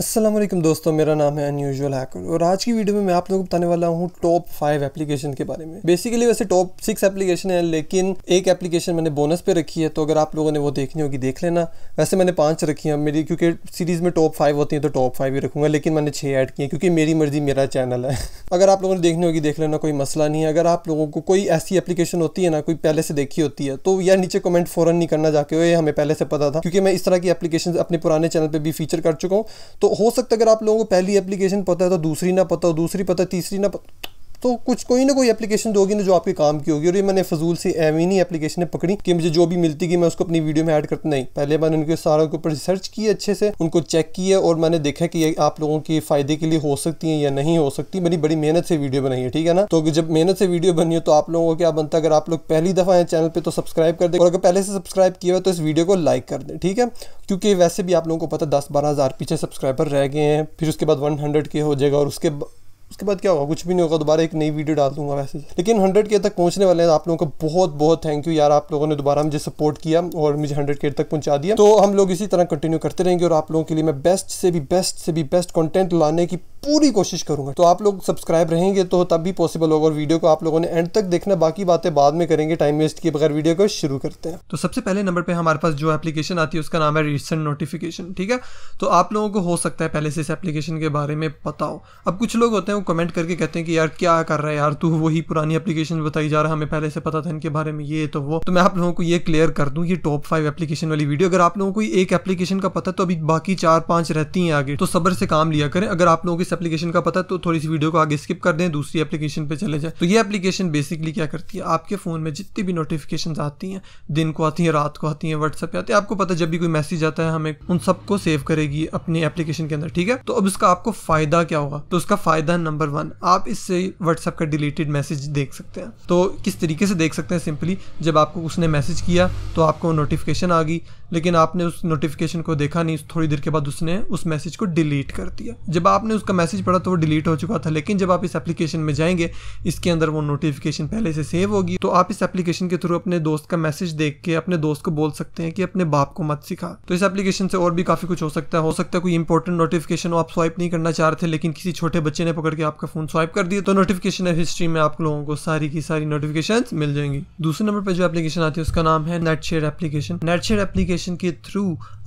असलम दोस्तों मेरा नाम है अनयूजल हैकर और आज की वीडियो में मैं आप लोगों को बताने वाला हूँ टॉप फाइव एप्लीकेशन के बारे में बेसिकली वैसे टॉप सिक्स एप्लीकेशन है लेकिन एक एप्लीकेशन मैंने बोनस पे रखी है तो अगर आप लोगों ने वो देखनी होगी देख लेना वैसे मैंने पांच रखी हैं मेरी क्योंकि सीरीज़ में टॉप फाइव होती है तो टॉप फाइव ही रखूँगा लेकिन मैंने छः ऐड किए क्योंकि मेरी मर्जी मेरा चैनल है अगर आप लोगों ने देखनी होगी देख लेना कोई मसला नहीं है अगर आप लोगों को कोई ऐसी एप्लीकेशन होती है ना कोई पहले से देखी होती है तो यार नीचे कमेंट फ़ौरन नहीं करना जाके हमें पहले से पता था क्योंकि मैं इस तरह की एप्लीकेशन अपने पुराने चैनल पर भी फीचर कर चुका हूँ तो हो सकता है अगर आप लोगों को पहली एप्लीकेशन पता है तो दूसरी ना पता हो दूसरी पता तीसरी ना पता तो कुछ कोई ना कोई एप्लीकेशन दोगी ना जो आपके काम की होगी और ये मैंने फजूल से एवं नहीं एप्लीकेशन पकड़ी कि मुझे जो भी मिलती थी मैं उसको अपनी वीडियो में ऐड करता नहीं पहले मैंने उनके सारों के ऊपर रिसर्च की अच्छे से उनको चेक किया और मैंने देखा कि ये आप लोगों के फायदे के लिए हो सकती है या नहीं हो सकती मेरी बड़ी मेहनत से वीडियो बनाई है ठीक है ना तो जब मेहनत से वीडियो बनी हो तो आप लोगों को क्या बनता है अगर आप लोग पहली दफ़ा है चैनल पर तो सब्सक्राइब कर दे और अगर पहले से सब्सक्राइब किया हुआ तो इस वीडियो को लाइक कर दे ठीक है क्योंकि वैसे भी आप लोगों को पता दस बारह हज़ार पीछे सब्सक्राइबर रह गए हैं फिर उसके बाद वन हंड्रेड के हो जाएगा और उसके उसके बाद क्या होगा कुछ भी नहीं होगा दोबारा एक नई वीडियो डाल दूंगा वैसे लेकिन हंड्रेड के तक पहुंचने वाले हैं आप लोगों का बहुत बहुत थैंक यू यार आप लोगों ने दोबारा मुझे सपोर्ट किया और मुझे हंड्रेड के तक पहुंचा दिया तो हम लोग इसी तरह कंटिन्यू करते रहेंगे और आप लोगों के लिए मैं बेस्ट से भी बेस्ट से भी बेस्ट कॉन्टेंट लाने की पूरी कोशिश करूंगा तो आप लोग सब्सक्राइब रहेंगे तो तब भी पॉसिबल होगा और वीडियो को आप लोगों ने एंड तक देखना बाकी बातें बाद में करेंगे टाइम वेस्ट किए बगैर वीडियो को शुरू करते हैं तो सबसे पहले नंबर पे हमारे पास जो एप्लीकेशन आती है उसका नाम है रिसेंट नोटिफिकेशन ठीक है तो आप लोगों को हो सकता है पहले से इस एप्लीकेशन के बारे में पता हो अब कुछ लोग होते हैं लोग कमेंट करके कहते हैं कि यार क्या कर रहा है यार तू वही पुरानी एप्लीकेशन बताई जा रहा है हमें पहले से पता था इनके बारे में ये तो वो तो मैं आप लोगों को ये क्लियर कर दूँ ये टॉप फाइव एप्लीकेशन वाली वीडियो अगर आप लोगों को एक एप्लीकेशन का पता तो अभी बाकी चार पाँच रहती हैं आगे तो सबर से काम लिया करें अगर आप लोगों को इस एप्लीकेशन का पता तो थोड़ी सी वीडियो को आगे स्किप कर दें दूसरी एप्लीकेशन पर चले जाए तो ये एप्लीकेशन बेसिकली क्या करती है आपके फ़ोन में जितनी भी नोटिफिकेशन आती हैं दिन को आती हैं रात को आती हैं व्हाट्सएप पे आती है आपको पता जब भी कोई मैसेज आता है हमें उन सबको सेव करेगी अपनी एप्लीकेशन के अंदर ठीक है तो अब इसका आपको फ़ायदा क्या होगा तो उसका फ़ायदा नंबर वन आप इससे व्हाट्सएप का डिलीटेड मैसेज देख सकते हैं तो किस तरीके से देख सकते हैं सिंपली जब आपको उसने मैसेज किया तो आपको नोटिफिकेशन आ गई लेकिन आपने उस नोटिफिकेशन को देखा नहीं थोड़ी देर के बाद उसने उस मैसेज को डिलीट कर दिया जब आपने उसका मैसेज पढ़ा तो वो डिलीट हो चुका था लेकिन जब आप इस एप्लीकेशन में जाएंगे इसके अंदर वो नोटिफिकेशन पहले से सेव होगी तो आप इस एप्लीकेशन के थ्रू अपने दोस्त का मैसेज देख के अपने दोस्त को बोल सकते हैं कि अपने बाप को मत सिखा तो इस एप्लीकेशन से और भी काफ़ी कुछ हो सकता है हो सकता है कोई इंपॉर्टेंट नोटिफिकेशन आप स्वाइप नहीं करना चाह रहे थे लेकिन किसी छोटे बच्चे ने पकड़ के करके आपका फ़ोन स्वाइप कर दिया तो नोटिफिकेशन हिस्ट्री में आप लोगों को सारी की सारी नोटिफिकेशन मिल जाएंगी दूसरे नंबर पर जो एप्लीकेशन आती है उसका नाम है net share application net share application के थ्रू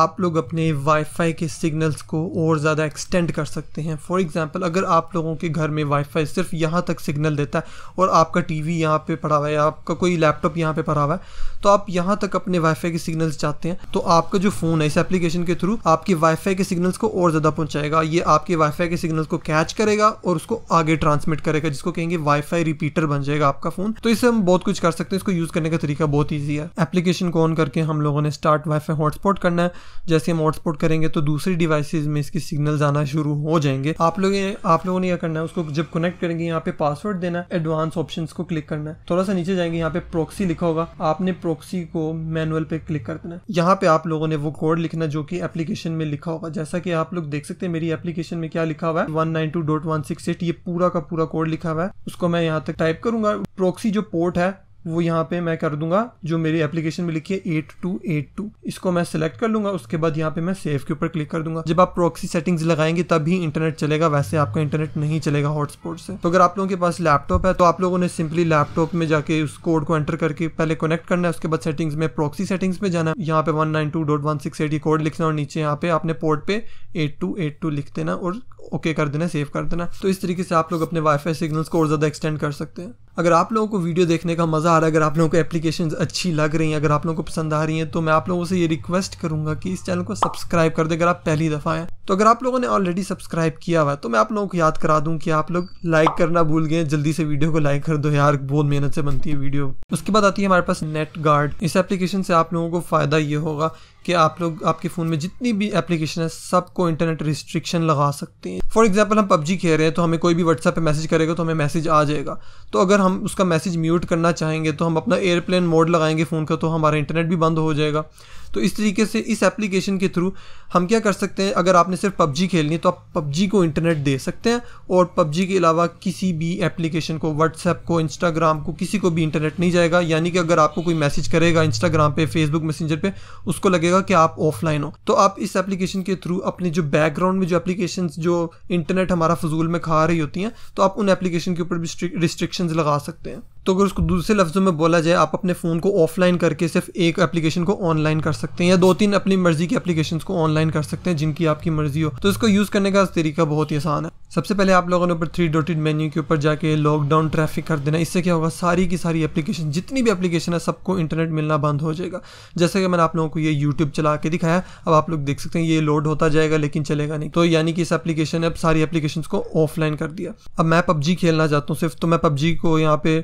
आप लोग अपने वाईफाई के सिग्नल्स को और ज़्यादा एक्सटेंड कर सकते हैं फॉर एग्जाम्पल अगर आप लोगों के घर में वाईफाई सिर्फ यहाँ तक सिग्नल देता है और आपका टी वी यहाँ पर पड़ा हुआ है आपका कोई लैपटॉप यहाँ पर पड़ा हुआ है तो आप यहाँ तक अपने वाईफाई के सिग्नल्स चाहते हैं तो आपका जो फ़ोन है इस एप्लीकेशन के थ्रू आपके वाईफाई के सिग्नल्स को और ज़्यादा पहुँचाएगा ये आपके वाईफाई के सिग्नल्स को कैच करेगा और और उसको आगे ट्रांसमिट करेगा जिसको कहेंगे वाईफाई रिपीटर बन जाएगा आपका फोन तो इससे हम बहुत कुछ कर सकते हैं इसको यूज करने का तरीका बहुत ईजी है एप्लीकेशन को ऑन करके हम लोगों ने स्टार्ट वाईफाई हॉटस्पॉट करना है जैसे हम हॉटस्पॉट करेंगे तो दूसरी डिवाइसेज में इसकी सिग्नल आना शुरू हो जाएंगे आप लोग आप लोगों ने यह करना है उसको जब कनेक्ट करेंगे यहाँ पे पासवर्ड देना है एडवांस ऑप्शन को क्लिक करना है थोड़ा सा नीचे जाएंगे यहाँ पे प्रोक्सी लिखा होगा आपने प्रोक्सी को मैनुअल पे क्लिक कर देना है यहाँ पे आप लोगों ने वो कोड लिखना जो कि एप्लीकेशन में लिखा होगा जैसा कि आप लोग देख सकते हैं मेरी एप्लीकेशन में क्या लिखा हुआ है one nine two dot one six exit ये पूरा का पूरा कोड लिखा हुआ है उसको मैं यहाँ तक टाइप करूंगा प्रोक्सी जो पोर्ट है वो यहाँ पे मैं कर दूंगा जो मेरी एप्लीकेशन में लिखी है एट टू एट टू इसको मैं सिलेक्ट कर लूंगा उसके बाद यहाँ पे मैं सेव के ऊपर क्लिक कर दूंगा जब आप प्रोक्सी सेटिंग्स लगाएंगे तभी इंटरनेट चलेगा वैसे आपका इंटरनेट नहीं चलेगा हॉटस्पॉट से तो अगर आप लोगों के पास लैपटॉप है तो आप लोगों ने सिंपली लैपटॉप में जाके उस कोड को एंटर करके पहले कनेक्ट करना है उसके बाद सेटिंग्स में प्रोक्सी सेटिंग्स में जाना है यहाँ पे one nine two dot one six eight code लिखना और नीचे यहाँ पे आपने पोर्ट पे एट टू एट टू लिख देना और ओके कर देना सेव कर देना तो इस तरीके से आप लोग अपने वाईफाई सिग्नल्स को और ज़्यादा एक्सटेंड कर सकते हैं अगर आप लोगों को वीडियो देखने का मज़ा आ रहा है अगर आप लोगों को एप्लीकेशन अच्छी लग रही हैं अगर आप लोगों को पसंद आ रही हैं तो मैं आप लोगों से ये रिक्वेस्ट करूंगा कि इस चैनल को सब्सक्राइब कर दें अगर आप पहली दफ़ा हैं तो अगर आप लोगों ने ऑलरेडी सब्सक्राइब किया हुआ है तो मैं आप लोगों को याद करा दूँ कि आप लोग लाइक करना भूल गए जल्दी से वीडियो को लाइक कर दो यार बहुत मेहनत से बनती है वीडियो उसके बाद आती है हमारे पास नेट गार्ड इस एप्लीकेशन से आप लोगों को फ़ायदा ये होगा कि आप लोग आपके फ़ोन में जितनी भी एप्लीकेशन है सबको इंटरनेट रिस्ट्रिक्शन लगा सकते हैं फॉर एग्जाम्पल हम पबजी खेल रहे हैं तो हमें कोई भी व्हाट्सएप पे मैसेज करेगा तो हमें मैसेज आ जाएगा तो अगर हम उसका मैसेज म्यूट करना चाहेंगे तो हम अपना एयरप्लेन मोड लगाएंगे फ़ोन का तो हमारा इंटरनेट भी बंद हो जाएगा तो इस तरीके से इस एप्लीकेशन के थ्रू हम क्या कर सकते हैं अगर आपने सिर्फ पबजी खेलनी है तो आप पबजी को इंटरनेट दे सकते हैं और पबजी के अलावा किसी भी एप्लीकेशन को व्हाट्सएप को इंस्टाग्राम को किसी को भी इंटरनेट नहीं जाएगा यानी कि अगर आपको कोई मैसेज करेगा इंस्टाग्राम पे फेसबुक मैसेंजर पे उसको लगेगा कि आप ऑफलाइन हो तो आप इस एप्लीकेशन के थ्रू अपने जो बैकग्राउंड में जो एप्लीकेशन जो इंटरनेट हमारा फजूल में खा रही होती हैं तो आप उन एप्लीकेशन के ऊपर भी रिस्ट्रिक्शन लगा सकते हैं तो अगर उसको दूसरे लफ्ज़ों में बोला जाए आप अपने फ़ोन को ऑफलाइन करके सिर्फ एक एप्लीकेशन को ऑनलाइन कर सकते हैं या दो तीन अपनी मर्ज़ी की एप्लीकेशन को ऑनलाइन कर सकते हैं जिनकी आपकी मर्ज़ी हो तो इसको यूज़ करने का तरीका बहुत ही आसान है सबसे पहले आप लोगों ने ऊपर थ्री डॉटेड मेन्यू के ऊपर जाके लॉकडाउन ट्रैफिक कर देना इससे क्या होगा सारी की सारी एप्लीकेशन जितनी भी एप्लीकेशन है सबको इंटरनेट मिलना बंद हो जाएगा जैसे कि मैंने आप लोगों को ये यूट्यूब चला के दिखाया अब आप लोग देख सकते हैं ये लोड होता जाएगा लेकिन चलेगा नहीं तो यानी कि इस एप्लीकेशन ने अब सारी एप्लीकेशन को ऑफलाइन कर दिया अब मैं पबजी खेलना चाहता हूँ सिर्फ तो मैं पबजी को यहाँ पे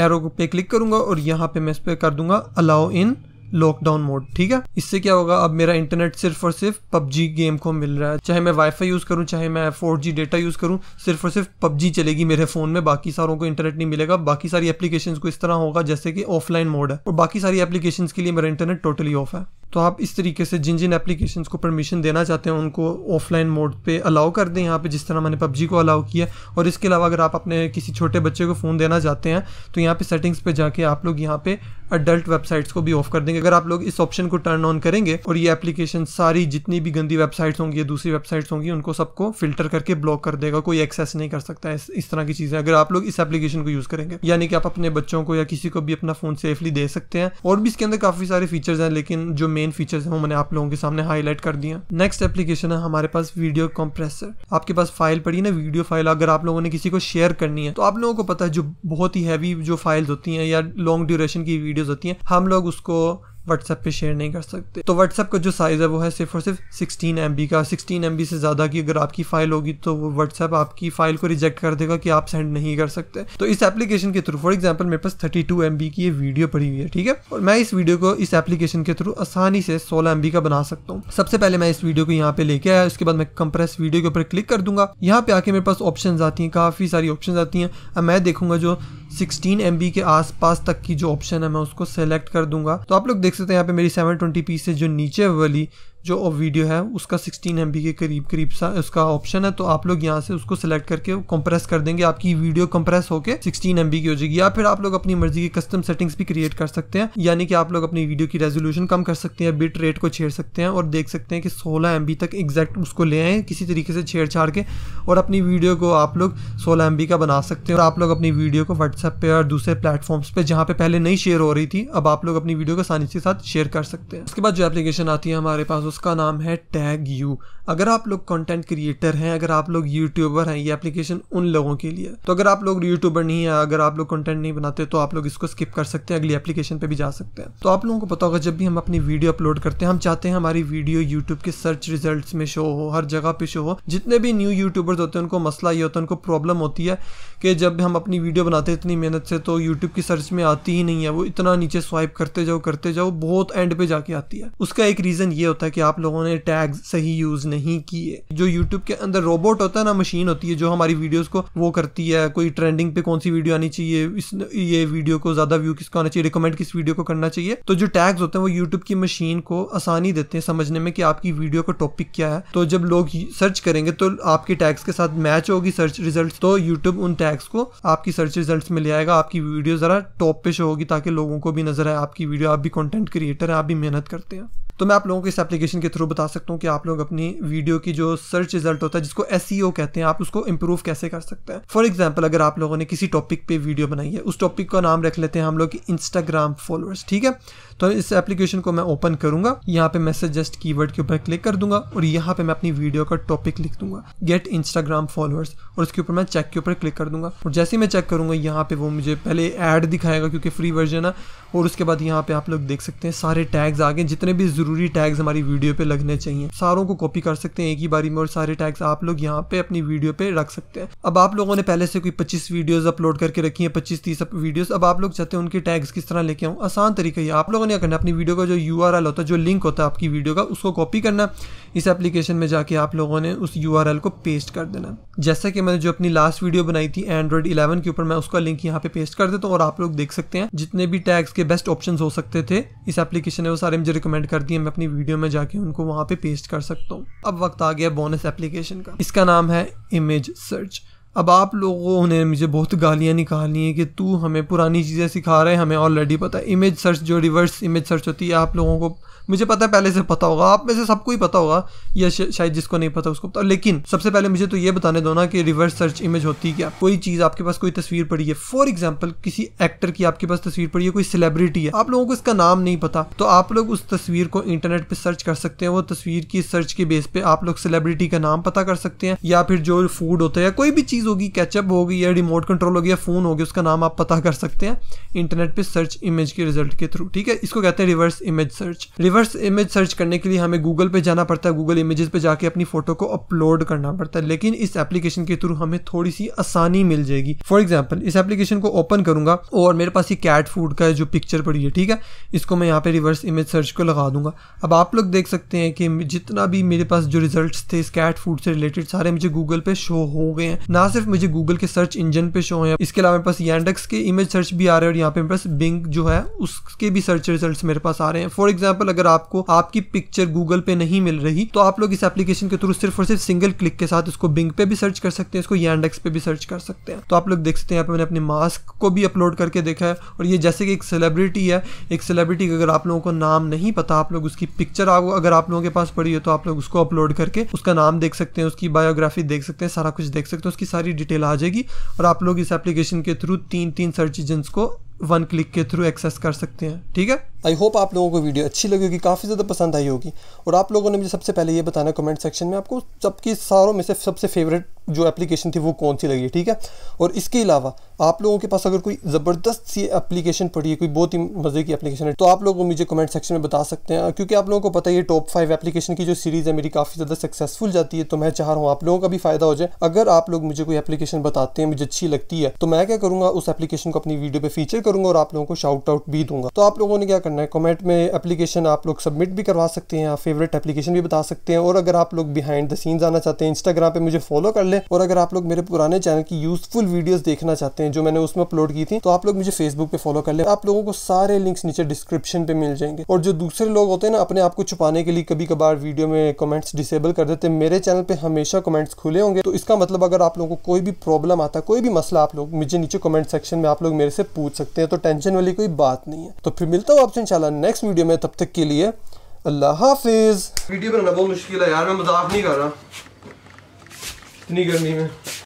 एरो पे क्लिक करूंगा और यहाँ पे मैं इस पर कर दूंगा अलाउ इन लॉकडाउन मोड ठीक है इससे क्या होगा अब मेरा इंटरनेट सिर्फ और सिर्फ पबजी गेम को मिल रहा है चाहे मैं वाईफाई यूज़ करूं चाहे मैं फोर जी डेटा यूज़ करूं सिर्फ और सिर्फ पबजी चलेगी मेरे फ़ोन में बाकी सारों को इंटरनेट नहीं मिलेगा बाकी सारी एप्लीकेशंस को इस तरह होगा जैसे कि ऑफलाइन मोड है और बाकी सारी एप्लीकेशन के लिए मेरा इंटरनेट टोटली ऑफ है तो आप इस तरीके से जिन जिन एप्लीकेशंस को परमिशन देना चाहते हैं उनको ऑफलाइन मोड पे अलाउ कर दें यहाँ पे जिस तरह मैंने पबजी को अलाउ किया और इसके अलावा अगर आप अपने किसी छोटे बच्चे को फ़ोन देना चाहते हैं तो यहाँ पे सेटिंग्स पे जाके आप लोग यहाँ पे अडल्ट वेबसाइट्स को भी ऑफ कर देंगे अगर आप लोग इस ऑप्शन को टर्न ऑन करेंगे और ये एप्लीकेशन सारी जितनी भी गंदी वेबसाइट्स होंगी या दूसरी वेबसाइट्स होंगी उनको सबको फिल्टर करके ब्लॉक कर देगा कोई एक्सेस नहीं कर सकता है इस तरह की चीज़ें अगर आप लोग इस एप्लीकेशन को यूज़ करेंगे यानी कि आप अपने बच्चों को या किसी को भी अपना फ़ोन सेफली दे सकते हैं और भी इसके अंदर काफ़ी सारे फीचर्स हैं लेकिन जो मेन मेन फीचर्स हैं वो मैंने आप लोगों के सामने हाईलाइट कर दिया नेक्स्ट एप्लीकेशन है हमारे पास वीडियो कंप्रेसर आपके पास फाइल पड़ी ना वीडियो फाइल अगर आप लोगों ने किसी को शेयर करनी है तो आप लोगों को पता है जो बहुत ही हैवी जो फाइल्स होती हैं या लॉन्ग ड्यूरेशन की वीडियोज होती हैं हम लोग उसको व्हाट्सएप पे शेयर नहीं कर सकते तो व्हाट्सएप का जो साइज़ है वो है सिर्फ और सिर्फ सिक्सटीन एम का सिक्सटीन एम से ज़्यादा की अगर आपकी फ़ाइल होगी तो वो व्हाट्सएप आपकी फ़ाइल को रिजेक्ट कर देगा कि आप सेंड नहीं कर सकते तो इस एप्लीकेशन के थ्रू फॉर एग्जाम्पल मेरे पास थर्टी टू एम की ये वीडियो पड़ी हुई है ठीक है और मैं इस वीडियो को इस एप्लीकेशन के थ्रू आसानी से सोलह एम का बना सकता हूँ सबसे पहले मैं इस वीडियो को यहाँ पे लेके आया उसके बाद मैं कंप्रेस वीडियो के ऊपर क्लिक कर दूंगा यहाँ पे आके मेरे पास ऑप्शन आती हैं काफ़ी सारी ऑप्शन आती हैं अब मैं देखूंगा जो सिक्सटीन एम के आसपास तक की जो ऑप्शन है मैं उसको सेलेक्ट कर दूंगा तो आप लोग देख सकते हैं यहाँ पे मेरी पी से जो नीचे वाली जो वीडियो है उसका 16 एम के करीब करीब सा उसका ऑप्शन है तो आप लोग यहाँ से उसको सिलेक्ट करके कंप्रेस कर देंगे आपकी वीडियो कंप्रेस होकर 16 एम की हो जाएगी या फिर आप लोग अपनी मर्जी की कस्टम सेटिंग्स भी क्रिएट कर सकते हैं यानी कि आप लोग अपनी वीडियो की रेजोल्यूशन कम कर सकते हैं बिट रेट को छेड़ सकते हैं और देख सकते हैं कि सोलह एम तक एग्जैक्ट उसको ले आए किसी तरीके से छेड़छाड़ के और अपनी वीडियो को आप लोग सोलह एम का बना सकते हैं और आप लोग अपनी वीडियो को व्हाट्सएप पे और दूसरे प्लेटफॉर्म्स पे जहाँ पे पहले नहीं शेयर हो रही थी अब आप लोग अपनी वीडियो को आसानी के साथ शेयर कर सकते हैं उसके बाद जो एप्लीकेशन आती है हमारे पास उसका नाम है टैग यू अगर आप लोग कंटेंट क्रिएटर हैं अगर आप लोग यूट्यूबर हैं ये एप्लीकेशन उन लोगों के लिए तो अगर आप लोग यूट्यूबर नहीं है अगर आप लोग कंटेंट नहीं बनाते तो आप लोग इसको स्किप कर सकते हैं अगली एप्लीकेशन पे भी जा सकते हैं तो आप लोगों को पता होगा जब भी हम अपनी वीडियो अपलोड करते हैं हम चाहते हैं हमारी वीडियो यूट्यूब के सर्च रिजल्ट में शो हो हर जगह पे शो हो जितने भी न्यू यूट्यूबर्स होते हैं उनको मसला ये होता है उनको प्रॉब्लम होती है कि जब हम अपनी वीडियो बनाते हैं इतनी मेहनत से तो यूट्यूब की सर्च में आती ही नहीं है वो इतना नीचे स्वाइप करते जाओ करते जाओ बहुत एंड पे जाके आती है उसका एक रीज़न ये होता है कि आप लोगों ने टैग सही यूज़ नहीं किए जो यूट्यूब के अंदर रोबोट होता है ना मशीन होती है जो हमारी वीडियोज़ को वो करती है कोई ट्रेंडिंग पे कौन सी वीडियो आनी चाहिए इस ये वीडियो को ज़्यादा व्यू किसको आना चाहिए रिकमेंड किस वीडियो को करना चाहिए तो जो टैग्स होते हैं वो यूट्यूब की मशीन को आसानी देते हैं समझने में कि आपकी वीडियो का टॉपिक क्या है तो जब लोग सर्च करेंगे तो आपके टैग्स के साथ मैच होगी सर्च रिजल्ट तो यूट्यूब उन टैग्स को आपकी सर्च रिजल्ट में ले आएगा आपकी वीडियो ज़रा टॉप पे शो होगी ताकि लोगों को भी नजर आए आपकी वीडियो आप भी कॉन्टेंट क्रिएटर हैं आप भी मेहनत करते हैं तो मैं आप लोगों को इस एप्लीकेशन के थ्रू बता सकता हूँ कि आप लोग अपनी वीडियो की जो सर्च रिजल्ट होता है जिसको एस e कहते हैं आप उसको इम्प्रूव कैसे कर सकते हैं फॉर एग्जाम्पल अगर आप लोगों ने किसी टॉपिक पे वीडियो बनाई है उस टॉपिक का नाम रख लेते हैं हम लोग इंस्टाग्राम फॉलोअर्स ठीक है तो इस एप्लीकेशन को मैं ओपन करूंगा यहाँ पे मैं सजेस्ट कीवर्ड के ऊपर क्लिक कर दूंगा और यहाँ पे मैं अपनी वीडियो का टॉपिक लिख दूंगा गेट इंस्टाग्राम फॉलोअर्स और उसके ऊपर मैं चेक के ऊपर क्लिक कर दूंगा और जैसे ही मैं चेक करूंगा यहाँ पे वो मुझे पहले एड दिखाएगा क्योंकि फ्री वर्जन है और उसके बाद यहाँ पे आप लोग देख सकते हैं सारे टैग्स आ गए जितने भी जरूरी टैग्स हमारी वीडियो पे लगने चाहिए सारों को कॉपी कर सकते हैं एक ही बारी में और सारे टैग्स आप लोग यहाँ पे अपनी वीडियो पे रख सकते हैं अब आप लोगों ने पहले से कोई पच्चीस वीडियोज अपलोड करके रखी है पच्चीस तीस वीडियोज अब आप लोग चाहते हैं उनके टैग्स किस तरह लेके आऊँ आसान तरीका है आप लोगों ने क्या करना अपनी वीडियो का जो यू होता है जो लिंक होता है आपकी वीडियो का उसको कॉपी करना इस एप्लीकेशन में जाके आप लोगों ने उस यू को पेस्ट कर देना जैसा कि मैंने जो अपनी लास्ट वीडियो बनाई थी एंड्रॉइड इलेवन के ऊपर मैं उसका लिंक यहाँ पे पेस्ट कर देता हूँ और आप लोग देख सकते हैं जितने भी टैग्स के बेस्ट ऑप्शन हो सकते थे इस एप्लीकेशन ने वो सारे मुझे रिकमेंड कर दिए मैं अपनी वीडियो में जाके उनको वहाँ पे पेस्ट कर सकता हूँ अब वक्त आ गया बोनस एप्लीकेशन का इसका नाम है इमेज सर्च अब आप लोगों ने मुझे बहुत गालियाँ निकाली हैं कि तू हमें पुरानी चीज़ें सिखा रहे हैं हमें ऑलरेडी पता है इमेज सर्च जो रिवर्स इमेज सर्च होती है आप लोगों को मुझे पता है पहले से पता होगा आप में से सबको ही पता होगा या शायद जिसको नहीं पता उसको पता लेकिन सबसे पहले मुझे तो ये बताने दो ना कि रिवर्स सर्च इमेज होती क्या कोई चीज़ आपके पास कोई तस्वीर पड़ी है फॉर एग्जाम्पल किसी एक्टर की आपके पास तस्वीर पड़ी है कोई सेलिब्रिटी है आप लोगों को इसका नाम नहीं पता तो आप लोग उस तस्वीर को इंटरनेट पर सर्च कर सकते हैं वो तस्वीर की सर्च के बेस पे आप लोग सेलिब्रिटी का नाम पता कर सकते हैं या फिर जो फूड होता है या कोई भी चीज़ होगी कैचअप होगी या रिमोट कंट्रोल होगी या फ़ोन होगी उसका नाम आप पता कर सकते हैं इंटरनेट पर सर्च इमेज के रिजल्ट के थ्रू ठीक है इसको कहते हैं reverse image search reverse image search करने के लिए हमें गूगल पे जाना पड़ता है गूगल इमेजेस पे जाके अपनी फोटो को अपलोड करना पड़ता है लेकिन इस एप्लीकेशन के थ्रू हमें थोड़ी सी आसानी मिल जाएगी फॉर एग्जाम्पल इस एप्लीकेशन को ओपन करूंगा और मेरे पास ये कैट फूड का जो पिक्चर पड़ी है ठीक है इसको मैं यहाँ पे रिवर्स इमेज सर्च को लगा दूंगा अब आप लोग देख सकते हैं कि जितना भी मेरे पास जो रिजल्ट थे इस कैट फूड से रिलेटेड सारे मुझे गूगल पे शो हो गए हैं ना सिर्फ मुझे गूगल के सर्च इंजन पे शो है इसके अलावा मेरे पास यंडेक्स के इमेज सर्च भी आ रहे हैं और यहाँ पे मेरे पास बिंग जो है उसके भी सर्च रिजल्ट मेरे पास आ रहे हैं फॉर एग्जाम्पल अगर अगर आपको आपकी पिक्चर गूगल पे नहीं मिल रही तो आप लोग इस एप्लीकेशन के थ्रू सिर्फ और सिर्फ सिंगल क्लिक के साथ इसको बिंग पे भी सर्च कर सकते हैं इसको यांडेक्स पे भी सर्च कर सकते हैं तो आप लोग देख सकते हैं यहाँ पे मैंने अपने मास्क को भी अपलोड करके देखा है और ये जैसे कि एक सेलिब्रिटी है एक सेलिब्रिटी का अगर आप लोगों को नाम नहीं पता आप लोग उसकी पिक्चर अगर आप लोगों के पास पड़ी हो तो आप लोग उसको अपलोड करके उसका नाम देख सकते हैं उसकी बायोग्राफी देख सकते हैं सारा कुछ देख सकते हैं उसकी सारी डिटेल आ जाएगी और आप लोग इस एप्लीकेशन के थ्रू तीन तीन सर्च इंजन को वन क्लिक के थ्रू एक्सेस कर सकते हैं ठीक है आई होप आप लोगों को वीडियो अच्छी लगी होगी काफ़ी ज़्यादा पसंद आई होगी और आप लोगों ने मुझे सबसे पहले ये बताना कमेंट सेक्शन में आपको सबके सारों में से सबसे फेवरेट जो एप्लीकेशन थी वो कौन सी लगी ठीक है और इसके अलावा आप लोगों के पास अगर कोई ज़बरदस्त सी एप्लीकेशन पड़ी है कोई बहुत ही मज़े की एप्लीकेशन है तो आप लोग मुझे कमेंट सेक्शन में बता सकते हैं क्योंकि आप लोगों को पता है ये टॉप फाइव एप्लीकेशन की जो सीरीज़ है मेरी काफ़ी ज़्यादा सक्सेसफुल जाती है तो मैं चाह रहा हूँ आप लोगों का भी फ़ायदा हो जाए अगर आप लोग मुझे कोई एप्लीकेशन बताते हैं मुझे अच्छी लगती है तो मैं क्या करूँगा उस एप्लीकेशन को अपनी वीडियो पर फीचर करूँगा और आप लोगों को शाउट आउट भी दूंगा तो आप लोगों ने क्या करना है कमेंट में एप्लीकेशन आप लोग सबमिट भी करवा सकते हैं आप फेवरेट एप्लीकेशन भी बता सकते हैं और अगर आप लोग बिहाइंड द सीन्स आना चाहते हैं इंस्टाग्राम पे मुझे फॉलो कर लें और अगर आप लोग मेरे पुराने चैनल की यूजफुल वीडियोस देखना चाहते हैं जो मैंने उसमें अपलोड की थी तो आप लोग मुझे फेसबुक पे फॉलो कर लें आप लोगों को सारे लिंक्स नीचे डिस्क्रिप्शन पे मिल जाएंगे और जो दूसरे लोग होते हैं ना अपने आप को छुपाने के लिए कभी कभार वीडियो में कमेंट्स डिसेबल कर देते हैं मेरे चैनल पर हमेशा कमेंट्स खुले होंगे तो इसका मतलब अगर आप लोगों को कोई भी प्रॉब्लम आता कोई भी मसला आप लोग मुझे नीचे कमेंट सेक्शन में आप लोग मेरे से पूछ सकते हैं तो टेंशन वाली कोई बात नहीं है तो फिर मिलता हूँ आपसे इंशाल्लाह नेक्स्ट वीडियो में तब तक के लिए अल्लाह हाफिज वीडियो बनाना बहुत मुश्किल है यार मैं मजाक नहीं कर रहा इतनी गर्मी में